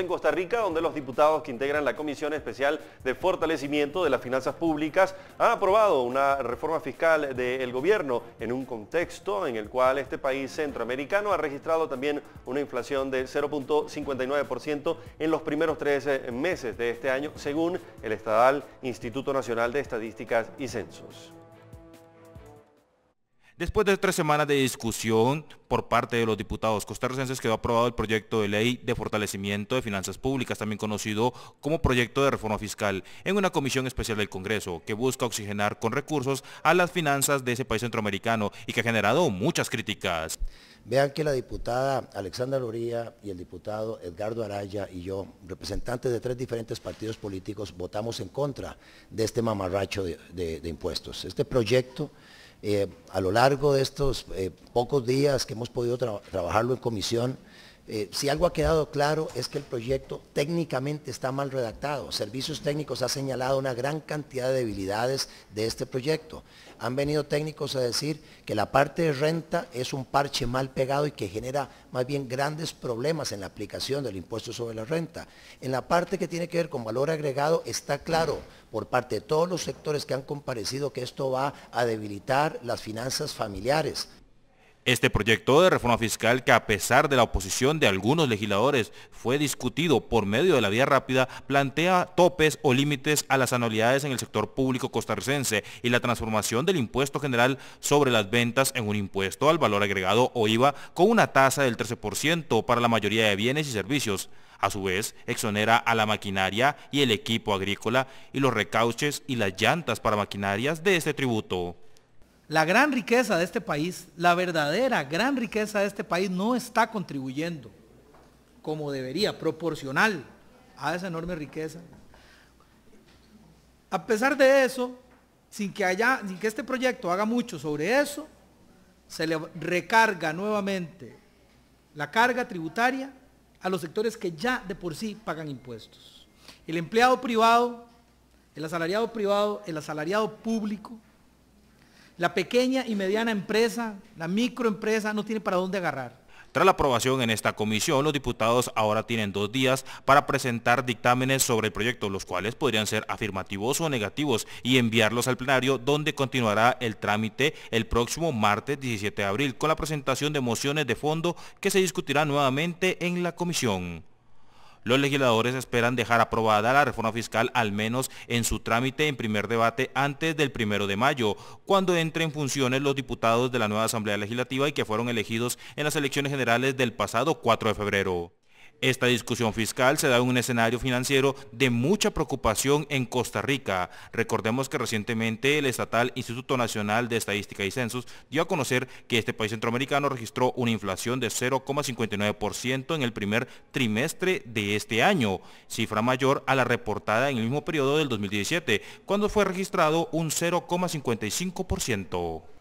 En Costa Rica, donde los diputados que integran la Comisión Especial de Fortalecimiento de las Finanzas Públicas han aprobado una reforma fiscal del gobierno en un contexto en el cual este país centroamericano ha registrado también una inflación de 0.59% en los primeros tres eh, meses de este año, según el Estadal Instituto Nacional de Estadísticas y Censos. Después de tres semanas de discusión por parte de los diputados costarricenses quedó aprobado el proyecto de ley de fortalecimiento de finanzas públicas, también conocido como proyecto de reforma fiscal, en una comisión especial del Congreso que busca oxigenar con recursos a las finanzas de ese país centroamericano y que ha generado muchas críticas. Vean que la diputada Alexandra Loría y el diputado Edgardo Araya y yo, representantes de tres diferentes partidos políticos, votamos en contra de este mamarracho de, de impuestos. Este proyecto eh, a lo largo de estos eh, pocos días que hemos podido trabajarlo en comisión, eh, si algo ha quedado claro es que el proyecto técnicamente está mal redactado. Servicios técnicos ha señalado una gran cantidad de debilidades de este proyecto. Han venido técnicos a decir que la parte de renta es un parche mal pegado y que genera más bien grandes problemas en la aplicación del impuesto sobre la renta. En la parte que tiene que ver con valor agregado está claro por parte de todos los sectores que han comparecido que esto va a debilitar las finanzas familiares este proyecto de reforma fiscal que a pesar de la oposición de algunos legisladores fue discutido por medio de la vía rápida plantea topes o límites a las anualidades en el sector público costarricense y la transformación del impuesto general sobre las ventas en un impuesto al valor agregado o IVA con una tasa del 13% para la mayoría de bienes y servicios. A su vez, exonera a la maquinaria y el equipo agrícola y los recauches y las llantas para maquinarias de este tributo. La gran riqueza de este país, la verdadera gran riqueza de este país no está contribuyendo como debería, proporcional a esa enorme riqueza. A pesar de eso, sin que, haya, sin que este proyecto haga mucho sobre eso, se le recarga nuevamente la carga tributaria a los sectores que ya de por sí pagan impuestos. El empleado privado, el asalariado privado, el asalariado público, la pequeña y mediana empresa, la microempresa no tiene para dónde agarrar. Tras la aprobación en esta comisión, los diputados ahora tienen dos días para presentar dictámenes sobre el proyecto, los cuales podrían ser afirmativos o negativos, y enviarlos al plenario, donde continuará el trámite el próximo martes 17 de abril, con la presentación de mociones de fondo que se discutirá nuevamente en la comisión los legisladores esperan dejar aprobada la reforma fiscal al menos en su trámite en primer debate antes del primero de mayo, cuando entre en funciones los diputados de la nueva Asamblea Legislativa y que fueron elegidos en las elecciones generales del pasado 4 de febrero. Esta discusión fiscal se da en un escenario financiero de mucha preocupación en Costa Rica. Recordemos que recientemente el estatal Instituto Nacional de Estadística y Censos dio a conocer que este país centroamericano registró una inflación de 0,59% en el primer trimestre de este año, cifra mayor a la reportada en el mismo periodo del 2017, cuando fue registrado un 0,55%.